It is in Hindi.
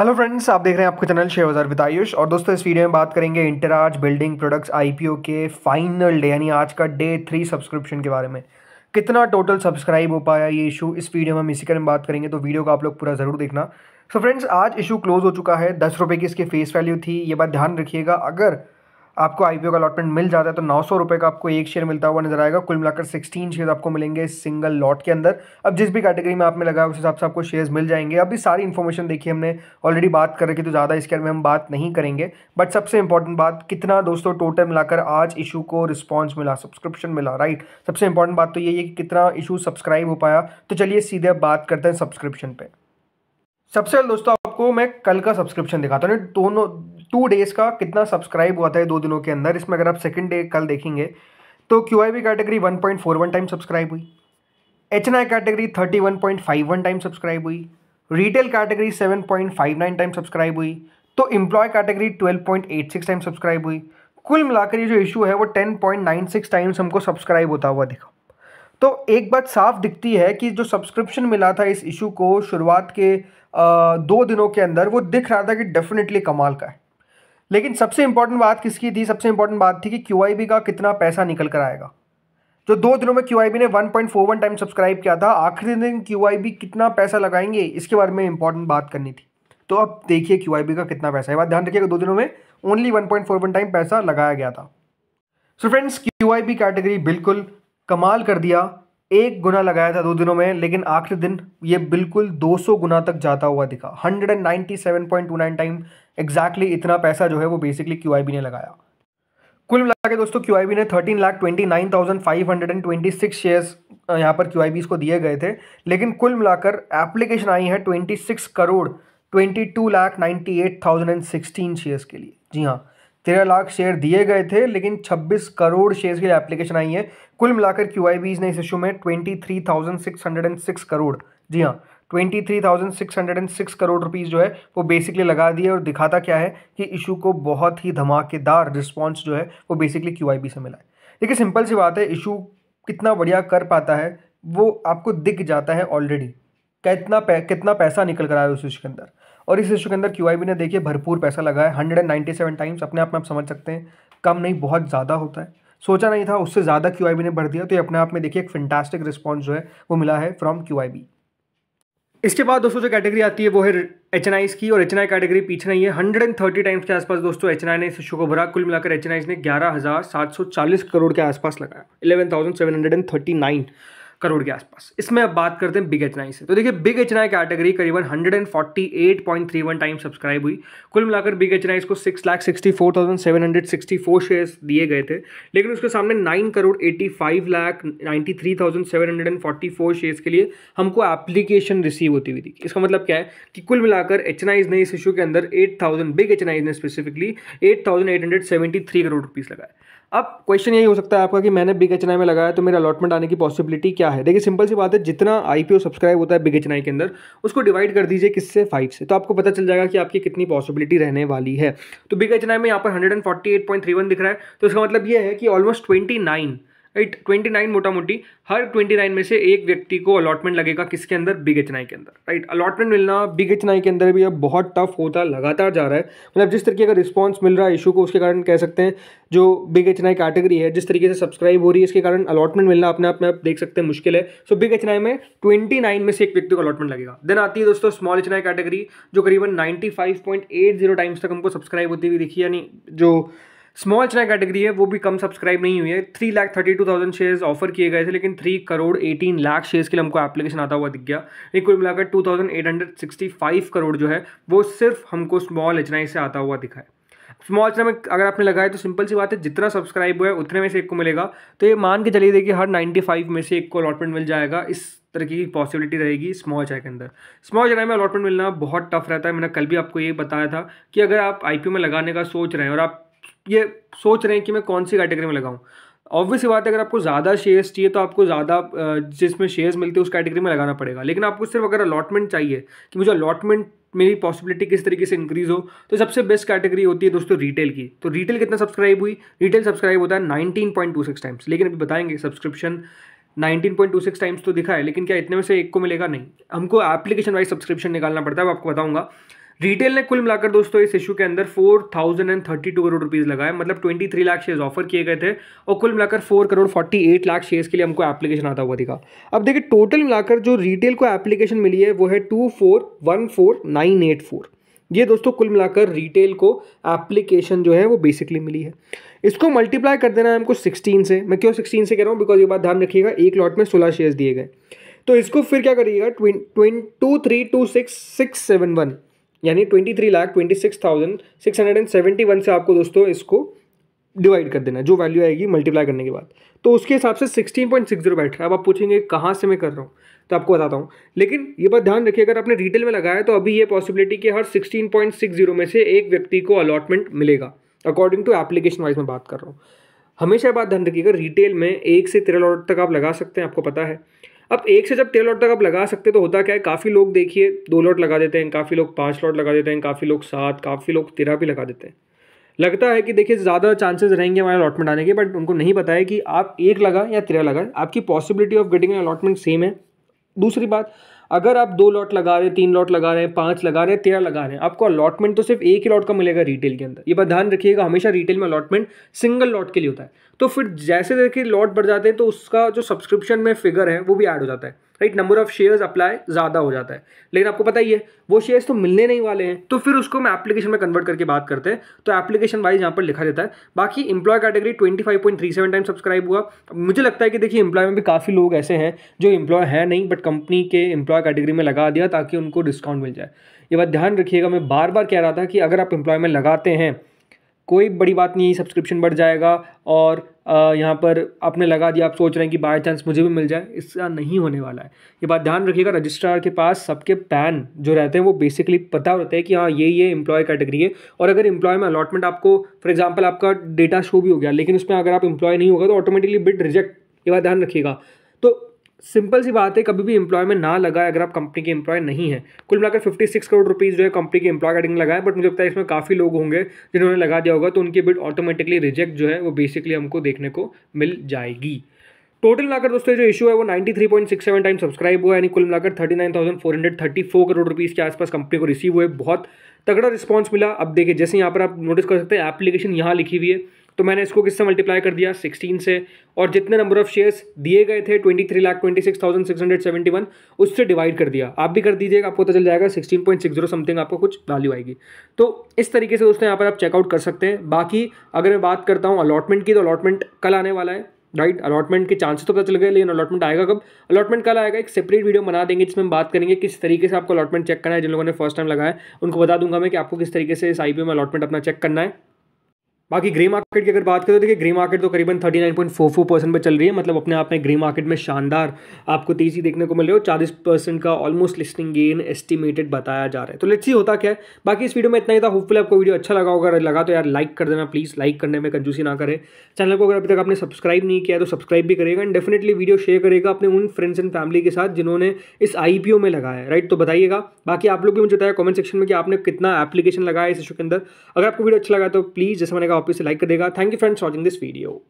हेलो फ्रेंड्स आप देख रहे हैं आपका channel share Bazaar with Ayush और दोस्तों इस वीडियो में बात करेंगे इंटराज बिल्डिंग प्रोडक्ट्स आईपीओ के फाइनल डे यानी आज का डे थ्री सब्सक्रिप्शन के बारे में कितना टोटल सब्सक्राइब हो पाया ये इशू इस वीडियो में हम इसी के बारे में बात करेंगे तो वीडियो को आप लोग पूरा ज़रूर देखना सो so फ्रेंड्स आज इशू क्लोज हो चुका है दस रुपये की इसकी फेस वैल्यू थी ये बात ध्यान रखिएगा अगर आपको आईपीओ का अलॉटमेंट मिल जाता है तो नौ सौ का आपको एक शेयर मिलता हुआ नजर आएगा कुल मिलाकर सिक्सटीन शेयर आपको मिलेंगे इस सिंगल लॉट के अंदर अब जिस भी कैटेगरी में आपने लगाया उस हिसाब से आपको शेयर्स मिल जाएंगे अभी सारी इन्फॉर्मेशन देखिए हमने ऑलरेडी बात कर रखी तो ज़्यादा इसके में हम बात नहीं करेंगे बट सबसे इंपॉर्टेंट बात कितना दोस्तों टोटल मिलाकर आज इशू को रिस्पॉन्स मिला सब्सक्रिप्शन मिला राइट सबसे इंपॉर्टेंट बात तो ये है कि कितना इशू सब्सक्राइब हो पाया तो चलिए सीधे अब बात करते हैं सब्सक्रिप्शन पे सबसे पहले दोस्तों आपको मैं कल का सब्सक्रिप्शन दिखाता हूँ दोनों टू डेज़ का कितना सब्सक्राइब हुआ था दो दिनों के अंदर इसमें अगर आप सेकेंड डे कल देखेंगे तो Q I category one point four one time subscribe हुई H N I category thirty one point five one time subscribe हुई retail category seven point five nine time subscribe हुई तो employ category twelve point eight six time subscribe हुई कुल मिलाकर ये जो इशू है वो ten point nine six times हमको सब्सक्राइब होता हुआ दिखा तो एक बात साफ दिखती है कि जो सब्सक्रिप्शन मिला था इस इशू को शुरुआत के आ, दो दिनों के अंदर वो दिख रहा था कि डेफिनेटली कमाल का है लेकिन सबसे इंपॉर्टेंट बात किसकी थी सबसे इंपॉर्टेंट बात थी कि क्यू का कितना पैसा निकल कर आएगा जो दो दिनों में क्यू ने 1.41 टाइम सब्सक्राइब किया था आखिरी दिन क्यू कितना पैसा लगाएंगे इसके बारे में इंपॉर्टेंट बात करनी थी तो अब देखिए क्यू का कितना पैसा है बात ध्यान रखिएगा दो दिनों में ओनली वन टाइम पैसा लगाया गया था सो फ्रेंड्स क्यू कैटेगरी बिल्कुल कमाल कर दिया एक गुना लगाया था दो दिनों में लेकिन आखिरी दिन ये बिल्कुल 200 गुना तक जाता हुआ दिखा 197.29 टाइम एग्जैक्टली इतना पैसा जो है वो बेसिकली क्यू ने लगाया कुल मिला के दोस्तों क्यू ने thirteen lakh twenty nine thousand five hundred and twenty six shares यहाँ पर क्यू को दिए गए थे लेकिन कुल मिलाकर एप्लीकेशन आई है twenty six crore twenty two lakh ninety eight thousand and sixteen shares के लिए जी हाँ तेरह लाख शेयर दिए गए थे लेकिन छब्बीस करोड़ शेयर्स के लिए एप्लीकेशन आई है कुल मिलाकर क्यू ने इस इशू में twenty three thousand six hundred and six crore जी हाँ twenty three thousand six hundred and six crore rupees जो है वो बेसिकली लगा दिए और दिखाता क्या है कि इशू को बहुत ही धमाकेदार रिस्पॉन्स जो है वो बेसिकली क्यू से मिला है देखिए सिंपल सी बात है इशू कितना बढ़िया कर पाता है वो आपको दिख जाता है ऑलरेडी कितना पै, कितना पैसा निकल कर आया उस इशू के अंदर और इस इशू के अंदर क्यू ने देखिए भरपूर पैसा लगाया hundred and ninety seven times अपने आप में आप समझ सकते हैं कम नहीं बहुत ज़्यादा होता है सोचा नहीं था उससे ज़्यादा क्यू ने बढ़ दिया तो ये अपने आप में देखिए एक फैंटास्टिक रिस्पॉन्स जो है वो मिला है फ्रॉम क्यू इसके बाद दोस्तों जो कैटेगरी आती है वो है एच एन की और एच एन आई कैटेगरी पीछे नहीं है हंड्रेड एंड थर्टी टाइम्स के आसपास दोस्तों एच ने इस इशू को भरा कुल मिलाकर एच ने ग्यारह हज़ार सात सौ चालीस करोड़ के आसपास लगाया eleven thousand seven hundred and thirty nine crore के आसपास इसमें अब बात करते हैं बिग एच से तो देखिए बिग एच कैटेगरी करीबन वन टाइम सब्सक्राइब हुई कुल मिलाकर बिग एच को six lakh sixty four thousand seven hundred sixty four shares दिए गए थे लेकिन उसके सामने nine crore eighty five lakh ninety three thousand seven hundred and forty four shares के लिए हमको एप्लीकेशन रिसीव होती हुई थी इसका मतलब क्या है कि कुल मिलाकर एच ने इस इशू के अंदर एट थाउजेंड बिग एच ने specifically eight thousand eight hundred seventy three crore rupees लगाए अब क्वेश्चन यही हो सकता है आपका कि मैंने बिग एच में लगाया तो मेरा अलॉटमेंट आने की पॉसिबिलिटी क्या है देखिए सिंपल सी बात है जितना आई सब्सक्राइब होता है बिग एच के अंदर उसको डिवाइड कर दीजिए किससे फाइव से तो आपको पता चल जाएगा कि आपकी कितनी पॉसिबिलिटी रहने वाली है तो बिग एच में यहाँ पर हंड्रेड दिख रहा है तो इसका मतलब यह है कि almost twenty right twenty nine मोटा मोटी हर ट्वेंटी नाइन में से एक व्यक्ति को अलॉटमेंट लगेगा किसके अंदर बिग एच के अंदर राइट अलॉटमेंट मिलना बिग एच के अंदर भी अब बहुत टफ होता लगातार जा रहा है मतलब जिस तरीके का रिस्पॉन्स मिल रहा है इशू को उसके कारण कह सकते हैं जो बिग एच कैटेगरी है जिस तरीके से सब्सक्राइब हो रही है इसके कारण अलॉटमेंट मिलना अपने आप में आप देख सकते हैं मुश्किल है सो बिग एच में ट्वेंटी नाइन में से एक व्यक्ति को अलॉटमेंट लगेगा देन आती है दोस्तों स्मॉल एच कैटेगरी जो करीबन ninety five point eight zero times तक हमको सब्सक्राइब होती हुई दिखी यानी जो स्मॉल चाइना कैटेगरी है वो भी कम सब्सक्राइब नहीं हुई है three lakh thirty two thousand shares offer किए गए थे लेकिन three crore eighteen lakh shares के लिए हमको एप्लीकेशन आता हुआ दिख गया लेकिन कुल मिलाकर two thousand eight hundred sixty five crore जो है वो सिर्फ हमको स्मॉल एच से आता हुआ दिखा है स्मॉल चैनल में अगर आपने लगाया तो सिंपल सी बात है जितना सब्सक्राइब हुआ है उतने में से एक को मिलेगा तो ये मान के चलिए देखिए हर नाइन्टी फाइव में से एक को अलॉटमेंट मिल जाएगा इस तरह की पॉसिबिलिटी रहेगी स्मॉल चाय के अंदर स्मॉल चाय में अलॉटमेंट मिलना बहुत टफ रहता है मैंने कल भी आपको ये बताया था कि अगर आप आई में लगाने का सोच रहे हैं और आप ये सोच रहे हैं कि मैं कौन सी कैटेगरी में लगाऊँ ऑब्वियस बात है अगर आपको ज़्यादा शेयर्स चाहिए तो आपको ज़्यादा जिसमें शेयर्स मिलते हैं उस कैटेगरी में लगाना पड़ेगा लेकिन आपको सिर्फ अगर अलॉटमेंट चाहिए कि मुझे अलॉटमेंट मेरी पॉसिबिलिटी किस तरीके से इंक्रीज़ हो तो सबसे बेस्ट कैटेगरी होती है दोस्तों रिटेल की तो रिटेल कितना सब्सक्राइब हुई रिटेल सब्सक्राइब होता है nineteen point two six times लेकिन अभी बताएंगे सब्सक्रिप्शन 19.26 टाइम्स तो दिखा है लेकिन क्या इतने में से एक को मिलेगा नहीं हमको एप्लीकेशन वाइज सब्सक्रिप्शन निकालना पड़ता है आपको बताऊंगा रिटेल ने कुल मिलाकर दोस्तों इस इशू के अंदर four thousand and thirty two crore rupees लगाए मतलब twenty three lakh shares offer किए गए थे और कुल मिलाकर four crore forty eight lakh shares के लिए हमको एप्लीकेशन आता हुआ दिखा अब देखिए टोटल मिलाकर जो रिटेल को एप्लीकेशन मिली है वो है two four one four nine eight four ये दोस्तों कुल मिलाकर रिटेल को एप्लीकेशन जो है वो बेसिकली मिली है इसको मल्टीप्लाई कर देना है हमको सिक्सटीन से मैं क्यों सिक्सटीन से कह रहा हूँ बिकॉज ये बात ध्यान रखिएगा एक लॉट में सोलह शेयर्स दिए गए तो इसको फिर क्या करिएगा twenty two three two six six seven one यानी twenty three lakh twenty six thousand six hundred and seventy one से आपको दोस्तों इसको डिवाइड कर देना जो वैल्यू आएगी मल्टीप्लाई करने के बाद तो उसके हिसाब से सिक्सटीन पॉइंट सिक्स जीरो बैठ रहा है अब आप पूछेंगे कहाँ से मैं कर रहा हूँ तो आपको बताता हूँ लेकिन ये बात ध्यान रखिए अगर आपने रिटेल में लगाया तो अभी ये पॉसिबिलिटी कि हर सिक्सटीन पॉइंट सिक्स जीरो में से एक व्यक्ति को अलॉटमेंट मिलेगा अकॉर्डिंग टू एप्लीकेशन वाइज मैं बात कर रहा हूँ हमेशा बात ध्यान रखिएगा रिटेल में एक से तेरह लॉट तक आप लगा सकते हैं आपको पता है अब एक से जब तेरह लॉट तक आप लगा सकते तो होता क्या है काफ़ी लोग देखिए दो लॉट लगा देते हैं काफ़ी लोग पाँच लॉट लगा देते हैं काफ़ी लोग सात काफ़ी लोग तेरह भी लगा देते हैं लगता है कि देखिए ज़्यादा चांसेस रहेंगे हमारे अलॉटमेंट आने के बट उनको नहीं पता है कि आप एक लगा या तेरह लगा आपकी possibility of getting allotment same है दूसरी बात अगर आप दो लॉट लगा रहे हैं तीन लॉट लगा रहे हैं पाँच लगा रहे हैं तेरह लगा रहे हैं आपको अलॉटमेंट तो सिर्फ एक ही लॉट का मिलेगा रिटेल के अंदर ये बात ध्यान रखिएगा हमेशा रिटेल में अलॉटमेंट सिंगल लॉट के लिए होता है तो फिर जैसे जैसे लॉट बढ़ जाते हैं तो उसका जो सब्सक्रिप्शन में फिगर है वो भी ऐड हो जाता है right number of shares apply ज़्यादा हो जाता है लेकिन आपको पता ही है वो शेयर्स तो मिलने नहीं वाले हैं तो फिर उसको हम एप्लीकेशन में कन्वर्ट करके बात करते हैं तो एप्लीकेशन वाइज यहाँ पर लिखा देता है बाकी employ category twenty five point three seven time subscribe हुआ मुझे लगता है कि देखिए इंप्लॉय में भी काफ़ी लोग ऐसे हैं जो इंप्लॉय है नहीं बट कंपनी के इंप्लॉय कैटेगरी में लगा दिया ताकि उनको डिस्काउंट मिल जाए ये बात ध्यान रखिएगा मैं बार बार कह रहा था कि अगर आप एम्प्लॉय में लगाते हैं कोई बड़ी बात नहीं सब्सक्रिप्शन बढ़ जाएगा और यहाँ पर आपने लगा दिया आप सोच रहे हैं कि बाई चांस मुझे भी मिल जाए इसका नहीं होने वाला है ये बात ध्यान रखिएगा रजिस्ट्रार के पास सबके पैन जो रहते हैं वो बेसिकली पता होता है कि हाँ ये ये एम्प्लॉय कैटेगरी है और अगर एम्प्लॉय में अलॉटमेंट आपको फॉर एग्जाम्पल आपका डेटा शो भी हो गया लेकिन उसमें अगर आप इम्प्लॉय नहीं होगा तो ऑटोमेटिकली बिड रिजेक्ट ये बात ध्यान रखिएगा तो सिंपल सी बात है कभी भी इंप्लॉय में ना लगाए अगर आप कंपनी के इंप्लॉय नहीं है कुल मिलाकर 56 करोड़ रुपीज़ जो है कंपनी के इंप्लॉय कार्डिंग लगाए बट मुझे लगता है इसमें काफ़ी लोग होंगे जिन्होंने लगा दिया होगा तो उनकी बिड ऑटोमेटिकली रिजेक्ट जो है वो बेसिकली हमको देखने को मिल जाएगी टोटल मिलाकर दोस्तों जो इशू है वो 93.67 टाइम सब्सक्राइब हुआ यानी कुल मिलाकर 39,434 करोड़ रुपीज़ के आसपास कंपनी को रिसीव हुए बहुत तगड़ा रिस्पांस मिला अब देखिए जैसे यहाँ पर आप नोटिस कर सकते हैं एप्लीकेशन यहाँ लिखी हुई है तो मैंने इसको किससे मल्टीप्लाई कर दिया 16 से और जितने नंबर ऑफ शेयर्स दिए गए थे twenty three lakh twenty six thousand six hundred seventy one उससे डिवाइड कर दिया आप भी कर दीजिएगा आपको पता चल जाएगा sixteen point six zero something आपको कुछ वैल्यू आएगी तो इस तरीके से दोस्तों यहाँ पर आप चेकआउट कर सकते हैं बाकी अगर मैं बात करता हूँ अलॉटमेंट की तो अलॉटमेंट कल आने वाला है राइट अलॉटमेंट के चांसेस तो पता चल गए लेकिन अलॉटमेंट आएगा कब अलॉटमेंट कल आएगा एक सेपरेट वीडियो बना देंगे जिसमें हम बात करेंगे किस तरीके से आपको अलॉटमेंट चेक करना है जिन लोगों ने फर्स्ट टाइम लगाया उनको बता दूंगा मैं कि आपको किस तरीके से इस आई में अलॉटमेंट अपना चेक करना है बाकी ग्रे मार्केट की अगर बात करें तो देखिए ग्रे मार्केट तो करीबन 39.44 परसेंट पर चल रही है मतलब अपने आप में ग्रे मार्केट में शानदार आपको तेजी देखने को मिल रही हो चालीस परसेंट का ऑलमोस्ट लिस्टिंग गेन एस्टिमेटेड बताया जा रहा है तो लेट्स सी होता क्या है बाकी इस वीडियो में इतना ही था होपफुल आपको वीडियो अच्छा लगा होगा लगा तो यार लाइक कर देना प्लीज़ लाइक करने में कंजूसी ना करें चैनल को अगर अभी तक आपने सब्सक्राइब नहीं किया तो सब्सक्राइब भी करेगा एंड डेफिनेटली वीडियो शेयर करेगा अपने उन फ्रेंड्स एंड फैमिली के साथ जिन्होंने इस आई में लगाया है राइट तो बताइएगा बाकी आप लोग भी मुझे बताया कॉमेंट सेक्शन में कि आपने कितना एप्लीकेशन लगाया इस इशू के अंदर अगर आपको वीडियो अच्छा लगा तो प्लीज़ जैसे मैंने कहा आप इसे लाइक कर देगा thank you friends watching this video